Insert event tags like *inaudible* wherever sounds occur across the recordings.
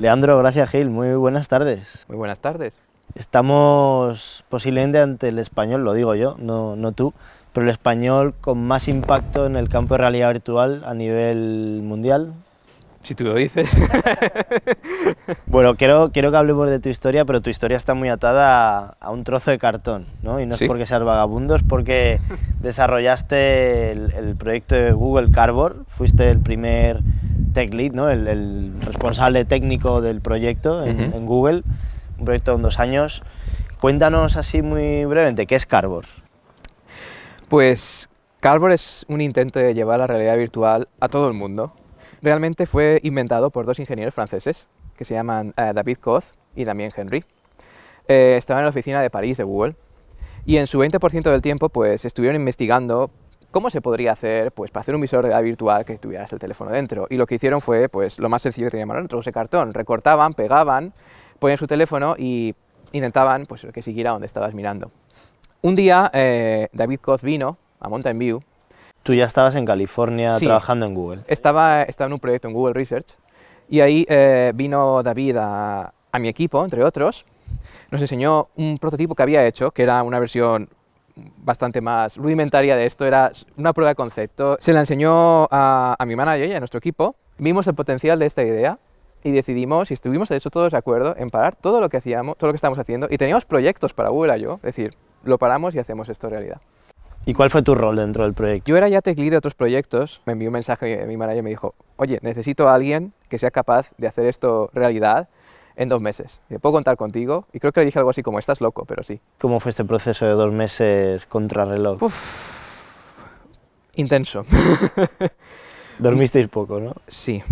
Leandro, gracias Gil, muy buenas tardes. Muy buenas tardes. Estamos posiblemente ante el español, lo digo yo, no, no tú, pero el español con más impacto en el campo de realidad virtual a nivel mundial, si tú lo dices. *laughs* bueno, quiero, quiero que hablemos de tu historia, pero tu historia está muy atada a, un trozo de cartón, ¿no? Y no es porque seas vagabundo, es porque *laughs* desarrollaste el, el, proyecto de Google Cardboard, fuiste el primer tech lead, ¿no? el, responsable técnico del proyecto en, Google, un proyecto de dos años. Cuéntanos así muy brevemente, ¿qué es Carbor? Pues Carbor es un intento de llevar la realidad virtual a todo el mundo. Realmente fue inventado por dos ingenieros franceses que se llaman eh, David Coz y también Henry. Eh, estaban en la oficina de París de Google y en su 20% del tiempo pues estuvieron investigando ¿Cómo se podría hacer? Pues para hacer un visor de realidad virtual que tuvieras el teléfono dentro. Y lo que hicieron fue, pues lo más sencillo que tenían mano, ese cartón. Recortaban, pegaban, ponían su teléfono y intentaban pues, que siguiera donde estabas mirando. Un día eh, David Coz vino a Mountain View. Tú ya estabas en California trabajando en Google. Estaba, estaba en un proyecto en Google Research y ahí eh, vino David a, a mi equipo, entre otros, nos enseñó un prototipo que había hecho, que era una versión bastante más rudimentaria de esto, era una prueba de concepto. Se la enseñó a, mi manager y a nuestro equipo. Vimos el potencial de esta idea y decidimos, y estuvimos de hecho todos de acuerdo, en parar todo lo que hacíamos, todo lo que estábamos haciendo, y teníamos proyectos para Google yo es decir, lo paramos y hacemos esto realidad. ¿Y cuál fue tu rol dentro del proyecto? Yo era ya tech lead de otros proyectos, me envió un mensaje mi manager y me dijo, oye, necesito a alguien que sea capaz de hacer esto realidad, en dos meses. Y puedo contar contigo. Y creo que le dije algo así como, estás loco, pero sí. ¿Cómo fue este proceso de dos meses reloj? Uf, intenso. *laughs* Dormisteis poco, ¿no? Sí,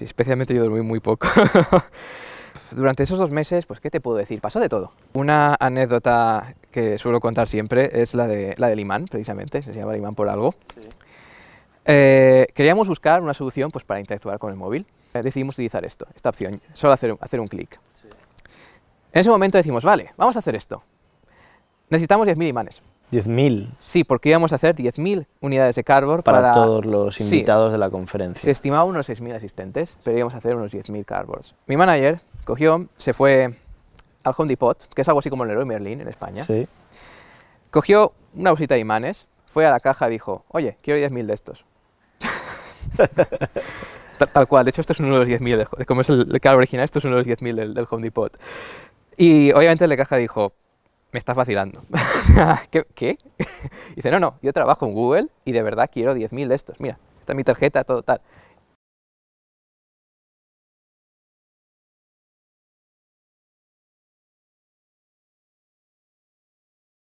especialmente yo dormí muy poco. *laughs* Durante esos dos meses, pues, ¿qué te puedo decir? Pasó de todo. Una anécdota que suelo contar siempre es la, de, la del imán, precisamente, se llama el imán por algo. Sí. Eh, queríamos buscar una solución pues, para interactuar con el móvil. Eh, decidimos utilizar esto, esta opción, solo hacer, un clic. En ese momento decimos, vale, vamos a hacer esto. Necesitamos 10.000 imanes. ¿10.000? Sí, porque íbamos a hacer 10.000 unidades de cardboard para, para todos los invitados de la conferencia. Se estimaba unos 6.000 asistentes, pero íbamos a hacer unos 10.000 cardboards. Mi manager cogió, se fue al Home Depot, que es algo así como el Leroy Merlin en España. Cogió una bolsita de imanes, fue a la caja y dijo, oye, quiero 10.000 de estos. *laughs* tal, cual, de hecho esto es uno de los 10.000, como es el, el carro original, esto es uno de los 10.000 del, Home Depot. Y obviamente la caja dijo, me estás vacilando. *laughs* ¿Qué? *laughs* dice, no, no, yo trabajo en Google y de verdad quiero 10.000 de estos, mira, esta es mi tarjeta, todo tal.